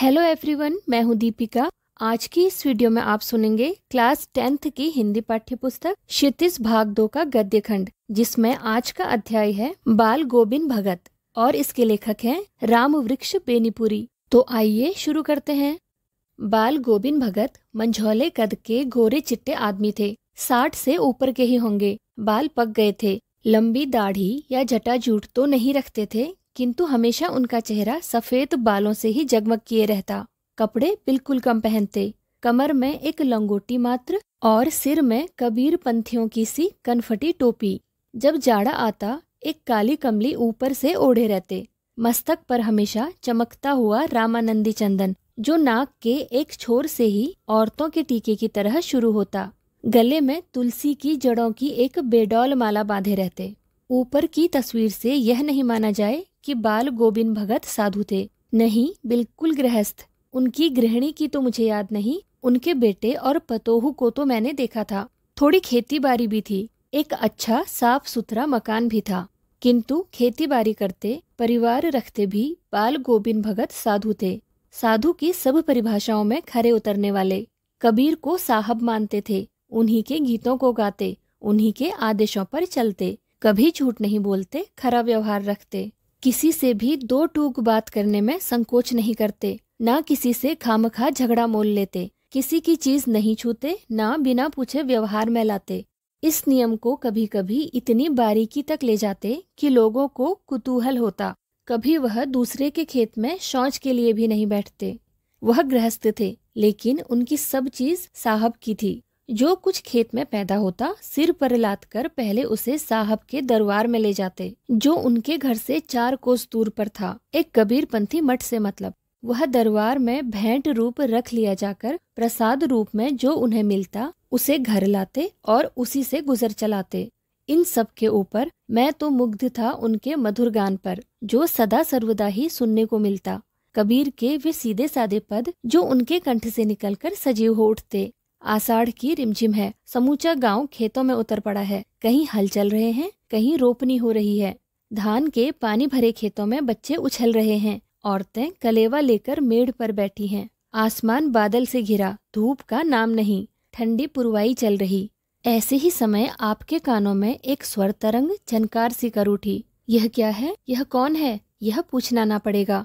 hello everyone मैं हूं दीपिका आज की इस वीडियो में आप सुनेंगे क्लास टेंथ की हिंदी पाठ्य पुस्तक क्षितिज भाग दो का गद्य खंड जिसमें आज का अध्याय है बाल गोबिंद भगत और इसके लेखक हैं राम वृक्ष बेनीपुरी तो आइए शुरू करते हैं बाल गोबिंद भगत मंझौले कद के गोरे चिट्टे आदमी थे साठ से ऊपर के ही होंगे बाल पक गए थे लंबी दाढ़ी या जटा जूट तो नहीं रखते थे किंतु हमेशा उनका चेहरा सफेद बालों से ही जगमग किए रहता कपड़े बिल्कुल कम पहनते कमर में एक लंगोटी मात्र और सिर में कबीर पंथियों की सी कनफटी टोपी जब जाड़ा आता एक काली कमली ऊपर से ओढ़े रहते मस्तक पर हमेशा चमकता हुआ रामानंदी चंदन जो नाक के एक छोर से ही औरतों के टीके की तरह शुरू होता गले में तुलसी की जड़ों की एक बेडौल माला बांधे रहते ऊपर की तस्वीर से यह नहीं माना जाए कि बाल गोबिंद भगत साधु थे नहीं बिल्कुल गृहस्थ उनकी गृहिणी की तो मुझे याद नहीं उनके बेटे और पतोहू को तो मैंने देखा था थोड़ी खेती बारी भी थी एक अच्छा साफ सुथरा मकान भी था किंतु खेती बाड़ी करते परिवार रखते भी बाल गोबिंद भगत साधु थे साधु की सब परिभाषाओं में खरे उतरने वाले कबीर को साहब मानते थे उन्हीं के गीतों को गाते उन्हीं के आदेशों पर चलते कभी झूठ नहीं बोलते खरा व्यवहार रखते किसी से भी दो टूक बात करने में संकोच नहीं करते ना किसी से खामखा झगड़ा मोल लेते किसी की चीज नहीं छूते ना बिना पूछे व्यवहार में लाते इस नियम को कभी कभी इतनी बारीकी तक ले जाते कि लोगों को कुतूहल होता कभी वह दूसरे के खेत में शौच के लिए भी नहीं बैठते वह गृहस्थ थे लेकिन उनकी सब चीज साहब की थी जो कुछ खेत में पैदा होता सिर पर लाद कर पहले उसे साहब के दरबार में ले जाते जो उनके घर से चार कोस दूर पर था एक कबीर पंथी मठ से मतलब वह दरबार में भेंट रूप रख लिया जाकर प्रसाद रूप में जो उन्हें मिलता उसे घर लाते और उसी से गुजर चलाते इन सब के ऊपर मैं तो मुग्ध था उनके मधुर गान पर जो सदा सर्वदा ही सुनने को मिलता कबीर के वे सीधे साधे पद जो उनके कंठ से निकलकर सजीव हो उठते आषाढ़ की रिमझिम है समूचा गांव खेतों में उतर पड़ा है कहीं हल चल रहे हैं कहीं रोपनी हो रही है धान के पानी भरे खेतों में बच्चे उछल रहे हैं औरतें कलेवा लेकर मेड़ पर बैठी हैं आसमान बादल से घिरा धूप का नाम नहीं ठंडी पुरवाई चल रही ऐसे ही समय आपके कानों में एक स्वर तरंग झनकार सी कर उठी यह क्या है यह कौन है यह पूछना ना पड़ेगा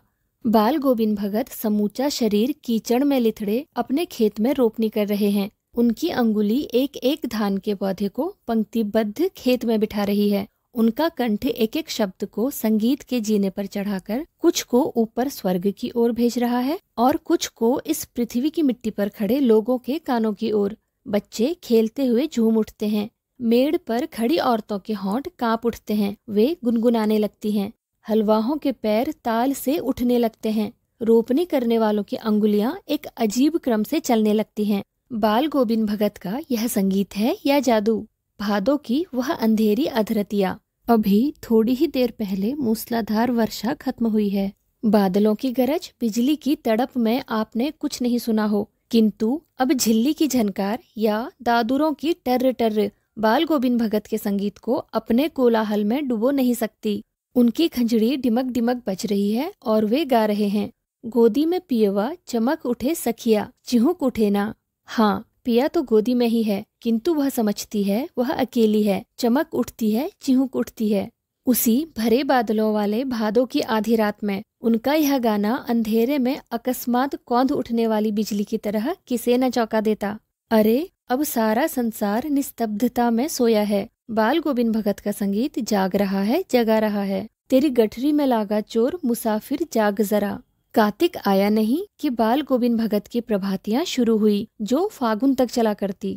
बाल गोविंद भगत समूचा शरीर कीचड़ में लिथड़े अपने खेत में रोपनी कर रहे हैं उनकी अंगुली एक एक धान के पौधे को पंक्तिबद्ध खेत में बिठा रही है उनका कंठ एक एक शब्द को संगीत के जीने पर चढ़ाकर कुछ को ऊपर स्वर्ग की ओर भेज रहा है और कुछ को इस पृथ्वी की मिट्टी पर खड़े लोगों के कानों की ओर बच्चे खेलते हुए झूम उठते हैं मेड़ पर खड़ी औरतों के होंठ कांप उठते हैं वे गुनगुनाने लगती हैं हलवाहों के पैर ताल से उठने लगते हैं रोपनी करने वालों की अंगुलियां एक अजीब क्रम से चलने लगती हैं बाल गोविंद भगत का यह संगीत है या जादू भादों की वह अंधेरी अधरतिया अभी थोड़ी ही देर पहले मूसलाधार वर्षा खत्म हुई है बादलों की गरज बिजली की तड़प में आपने कुछ नहीं सुना हो किंतु अब झिल्ली की झनकार या दादुरों की टर्र टर्र बाल गोविंद भगत के संगीत को अपने कोलाहल में डुबो नहीं सकती उनकी खंजड़ी डिमक डिमक बच रही है और वे गा रहे हैं गोदी में पियवा चमक उठे सखिया चिहुक उठे ना हाँ पिया तो गोदी में ही है किंतु वह समझती है वह अकेली है चमक उठती है चिहुक उठती है उसी भरे बादलों वाले भादों की आधी रात में उनका यह गाना अंधेरे में अकस्मात कौंध उठने वाली बिजली की तरह किसे न चौंका देता अरे अब सारा संसार निस्तब्धता में सोया है बाल गोविंद भगत का संगीत जाग रहा है जगा रहा है तेरी गठरी में लागा चोर मुसाफिर जाग जरा कार्तिक आया नहीं कि बाल गोविंद भगत की प्रभातियां शुरू हुई जो फागुन तक चला करती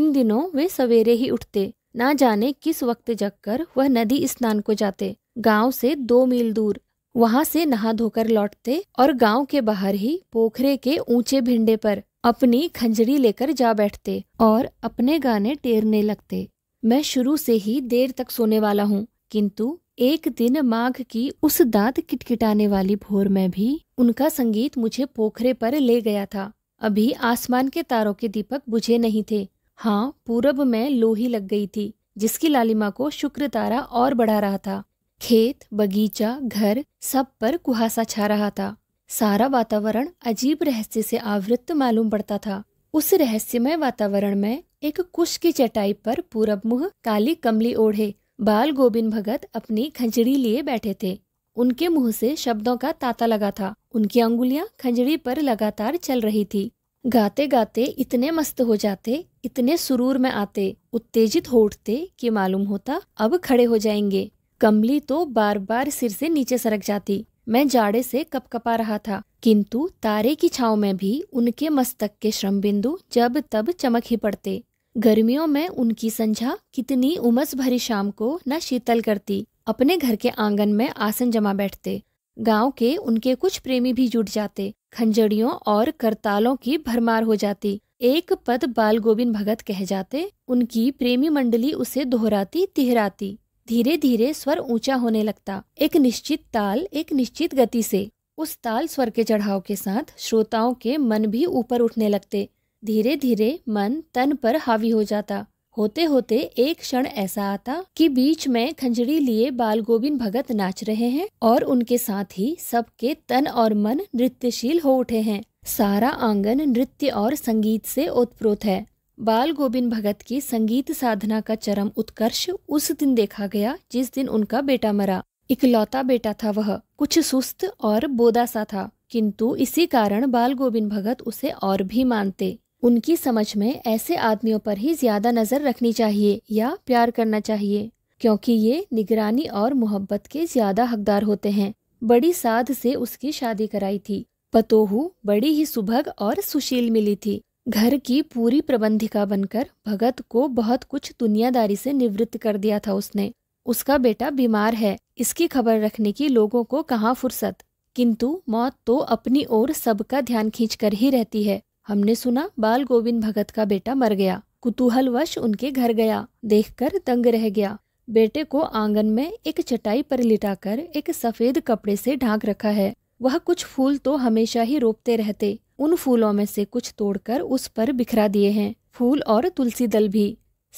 इन दिनों वे सवेरे ही उठते ना जाने किस वक्त जगकर वह नदी स्नान को जाते गांव से दो मील दूर वहां से नहा धोकर लौटते और गांव के बाहर ही पोखरे के ऊंचे भिंडे पर अपनी खंजड़ी लेकर जा बैठते और अपने गाने टेरने लगते मैं शुरू से ही देर तक सोने वाला हूँ किंतु एक दिन माघ की उस दांत किटकिटाने वाली भोर में भी उनका संगीत मुझे पोखरे पर ले गया था अभी आसमान के तारों के दीपक बुझे नहीं थे हाँ पूरब में लोही लग गई थी जिसकी लालिमा को शुक्र तारा और बढ़ा रहा था खेत बगीचा घर सब पर कुहासा छा रहा था सारा वातावरण अजीब रहस्य से आवृत मालूम पड़ता था उस रहस्यमय वातावरण में एक कुश की चटाई पर पूरब मुह काली कमली ओढ़े बाल गोविंद भगत अपनी खंजड़ी लिए बैठे थे उनके मुंह से शब्दों का ताता लगा था उनकी अंगुलियां खंजड़ी पर लगातार चल रही थी गाते गाते इतने मस्त हो जाते इतने सुरूर में आते उत्तेजित हो उठते कि मालूम होता अब खड़े हो जाएंगे कमली तो बार बार सिर से नीचे सरक जाती मैं जाड़े से कपकपा रहा था किंतु तारे की छाव में भी उनके मस्तक के श्रम बिंदु जब तब चमक ही पड़ते गर्मियों में उनकी संझा कितनी उमस भरी शाम को न शीतल करती अपने घर के आंगन में आसन जमा बैठते गांव के उनके कुछ प्रेमी भी जुट जाते खंजड़ियों और करतालों की भरमार हो जाती एक पद बाल गोविंद भगत कह जाते उनकी प्रेमी मंडली उसे दोहराती तिहराती धीरे धीरे स्वर ऊंचा होने लगता एक निश्चित ताल एक निश्चित गति से उस ताल स्वर के चढ़ाव के साथ श्रोताओं के मन भी ऊपर उठने लगते धीरे धीरे मन तन पर हावी हो जाता होते होते एक क्षण ऐसा आता कि बीच में खंजड़ी लिए बाल गोविंद भगत नाच रहे हैं और उनके साथ ही सबके तन और मन नृत्यशील हो उठे हैं सारा आंगन नृत्य और संगीत से ओतप्रोत है बाल गोविंद भगत की संगीत साधना का चरम उत्कर्ष उस दिन देखा गया जिस दिन उनका बेटा मरा इकलौता बेटा था वह कुछ सुस्त और बोदा सा था किंतु इसी कारण बाल गोविंद भगत उसे और भी मानते उनकी समझ में ऐसे आदमियों पर ही ज्यादा नजर रखनी चाहिए या प्यार करना चाहिए क्योंकि ये निगरानी और मोहब्बत के ज्यादा हकदार होते हैं बड़ी साध से उसकी शादी कराई थी पतोहू बड़ी ही सुभग और सुशील मिली थी घर की पूरी प्रबंधिका बनकर भगत को बहुत कुछ दुनियादारी से निवृत्त कर दिया था उसने उसका बेटा बीमार है इसकी खबर रखने की लोगों को कहाँ फुर्सत किंतु मौत तो अपनी ओर सबका ध्यान खींच कर ही रहती है हमने सुना बाल गोविंद भगत का बेटा मर गया कुतूहलवश उनके घर गया देखकर दंग रह गया बेटे को आंगन में एक चटाई पर लिटाकर एक सफेद कपड़े से ढांक रखा है वह कुछ फूल तो हमेशा ही रोपते रहते उन फूलों में से कुछ तोड़कर उस पर बिखरा दिए हैं फूल और तुलसी दल भी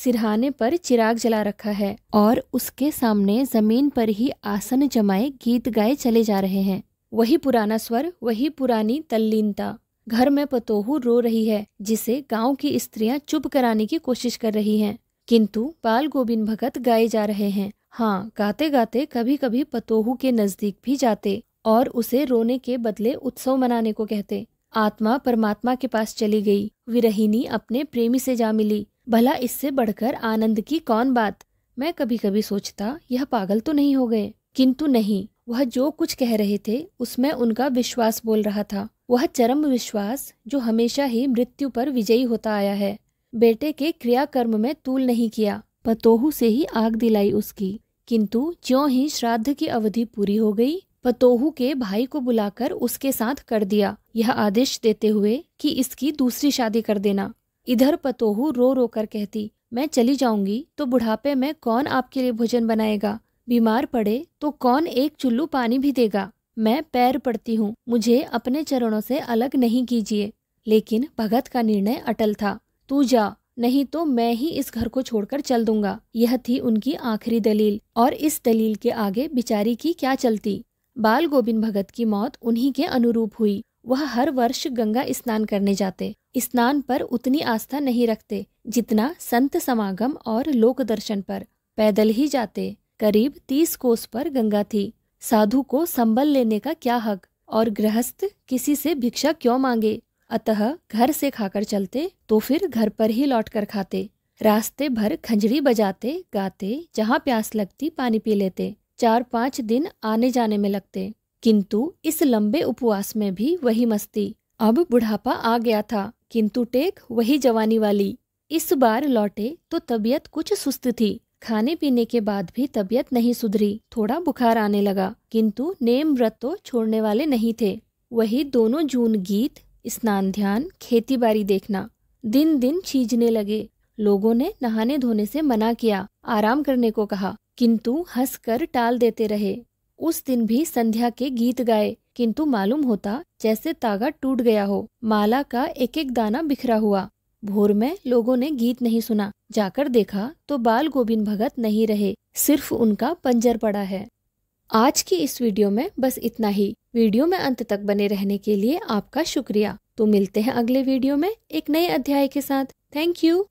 सिरहाने पर चिराग जला रखा है और उसके सामने जमीन पर ही आसन जमाए गीत गाए चले जा रहे हैं वही पुराना स्वर वही पुरानी तल्लीनता घर में पतोहू रो रही है जिसे गांव की स्त्रियां चुप कराने की कोशिश कर रही हैं किंतु बाल गोविंद भगत गाए जा रहे हैं हाँ गाते गाते कभी कभी पतोहू के नजदीक भी जाते और उसे रोने के बदले उत्सव मनाने को कहते आत्मा परमात्मा के पास चली गई विरहिनी अपने प्रेमी से जा मिली भला इससे बढ़कर आनंद की कौन बात मैं कभी कभी सोचता यह पागल तो नहीं हो गए किंतु नहीं वह जो कुछ कह रहे थे उसमें उनका विश्वास बोल रहा था वह चरम विश्वास जो हमेशा ही मृत्यु पर विजयी होता आया है बेटे के क्रियाकर्म में तूल नहीं किया पतोहू से ही आग दिलाई उसकी किंतु ज्यो ही श्राद्ध की अवधि पूरी हो गई पतोहू के भाई को बुलाकर उसके साथ कर दिया यह आदेश देते हुए कि इसकी दूसरी शादी कर देना इधर पतोहू रो रो कर कहती मैं चली जाऊंगी तो बुढ़ापे में कौन आपके लिए भोजन बनाएगा बीमार पड़े तो कौन एक चुल्लू पानी भी देगा मैं पैर पड़ती हूँ मुझे अपने चरणों से अलग नहीं कीजिए लेकिन भगत का निर्णय अटल था तू जा नहीं तो मैं ही इस घर को छोड़कर चल दूंगा यह थी उनकी आखिरी दलील और इस दलील के आगे बिचारी की क्या चलती बाल गोविंद भगत की मौत उन्हीं के अनुरूप हुई वह हर वर्ष गंगा स्नान करने जाते स्नान पर उतनी आस्था नहीं रखते जितना संत समागम और लोक दर्शन पर पैदल ही जाते करीब तीस कोस पर गंगा थी साधु को संबल लेने का क्या हक और गृहस्थ किसी से भिक्षा क्यों मांगे अतः घर से खाकर चलते तो फिर घर पर ही लौट कर खाते रास्ते भर खंजरी बजाते गाते जहाँ प्यास लगती पानी पी लेते चार पाँच दिन आने जाने में लगते किंतु इस लंबे उपवास में भी वही मस्ती अब बुढ़ापा आ गया था किंतु टेक वही जवानी वाली इस बार लौटे तो तबीयत कुछ सुस्त थी खाने पीने के बाद भी तबीयत नहीं सुधरी थोड़ा बुखार आने लगा किंतु नेम व्रत तो छोड़ने वाले नहीं थे वही दोनों जून गीत स्नान ध्यान खेती बारी देखना दिन दिन छीजने लगे लोगों ने नहाने धोने से मना किया आराम करने को कहा किंतु हंस कर टाल देते रहे उस दिन भी संध्या के गीत गाए किंतु मालूम होता जैसे तागा टूट गया हो माला का एक एक दाना बिखरा हुआ भोर में लोगों ने गीत नहीं सुना जाकर देखा तो बाल गोविंद भगत नहीं रहे सिर्फ उनका पंजर पड़ा है आज की इस वीडियो में बस इतना ही वीडियो में अंत तक बने रहने के लिए आपका शुक्रिया तो मिलते हैं अगले वीडियो में एक नए अध्याय के साथ थैंक यू